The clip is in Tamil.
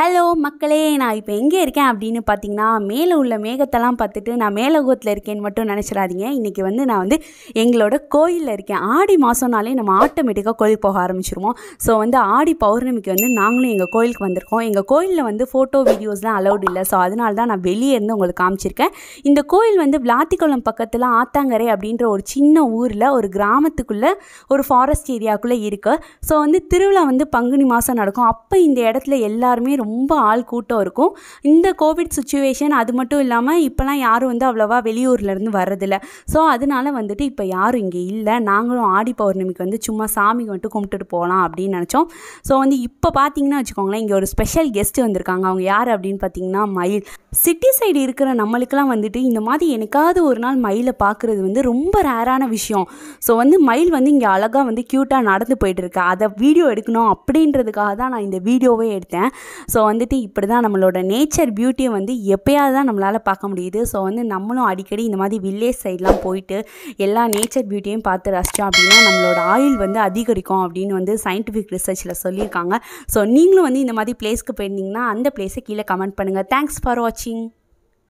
ஹலோ மக்களே நான் இப்போ எங்கே இருக்கேன் அப்படின்னு பார்த்தீங்கன்னா மேலே உள்ள மேகத்தெல்லாம் பார்த்துட்டு நான் மேலோகத்தில் இருக்கேன்னு மட்டும் நினச்சிடாதீங்க இன்றைக்கி வந்து நான் வந்து எங்களோட கோயிலில் இருக்கேன் ஆடி மாதம்னாலே நம்ம ஆட்டோமேட்டிக்காக கோயில் போக ஆரம்பிச்சிருவோம் ஸோ வந்து ஆடி பௌர்ணமிக்கு வந்து நாங்களும் எங்கள் கோயிலுக்கு வந்திருக்கோம் எங்கள் கோயிலில் வந்து ஃபோட்டோ வீடியோஸ்லாம் அலௌட் இல்லை ஸோ அதனால தான் நான் வெளியே இருந்து உங்களுக்கு காமிச்சிருக்கேன் இந்த கோயில் வந்து விளாத்திக்குளம் பக்கத்தில் ஆத்தாங்கரை அப்படின்ற ஒரு சின்ன ஊரில் ஒரு கிராமத்துக்குள்ளே ஒரு ஃபாரஸ்ட் ஏரியாக்குள்ளே இருக்குது ஸோ வந்து திருவிழா வந்து பங்குனி மாதம் நடக்கும் அப்போ இந்த இடத்துல எல்லாருமே ரொம்ப ரொம்ப ஆள் கூட்டம் இருக்கும் இந்த கோவிட் சுச்சுவேஷன் அது மட்டும் இல்லாமல் இப்போலாம் யாரும் வந்து அவ்வளோவா வெளியூர்லேருந்து வர்றதில்ல ஸோ அதனால வந்துட்டு இப்போ யாரும் இங்கே இல்லை நாங்களும் ஆடி பௌர்ணமிக்கு வந்து சும்மா சாமிக்கு மட்டும் கும்பிட்டுட்டு போகலாம் அப்படின்னு நினச்சோம் ஸோ வந்து இப்போ பார்த்தீங்கன்னா வச்சுக்கோங்களேன் இங்கே ஒரு ஸ்பெஷல் கெஸ்ட்டு வந்திருக்காங்க அவங்க யார் அப்படின்னு பார்த்தீங்கன்னா மயில் சிட்டி சைடு இருக்கிற நம்மளுக்கெல்லாம் வந்துட்டு இந்த மாதிரி எனக்காவது ஒரு நாள் மயிலை பார்க்குறது வந்து ரொம்ப ரேரான விஷயம் ஸோ வந்து மயில் வந்து இங்கே அழகாக வந்து க்யூட்டாக நடந்து போயிட்டுருக்கு அதை வீடியோ எடுக்கணும் அப்படின்றதுக்காக தான் நான் இந்த வீடியோவே எடுத்தேன் ஸோ வந்துட்டு இப்படி தான் நம்மளோட நேச்சர் பியூட்டியை வந்து எப்போயாவது தான் நம்மளால் பார்க்க முடியுது ஸோ வந்து நம்மளும் அடிக்கடி இந்த மாதிரி வில்லேஜ் சைட்லாம் போயிட்டு எல்லா நேச்சர் பியூட்டியும் பார்த்து ரசித்தோம் அப்படின்னா நம்மளோட ஆயில் வந்து அதிகரிக்கும் அப்படின்னு வந்து சயின்டிஃபிக் ரிசர்ச்சில் சொல்லியிருக்காங்க ஸோ நீங்களும் வந்து இந்த மாதிரி பிளேஸ்க்கு போயிருந்தீங்கன்னா அந்த பிளேஸை கீழே கமெண்ட் பண்ணுங்கள் தேங்க்ஸ் ஃபார் வாட்சிங் 亲。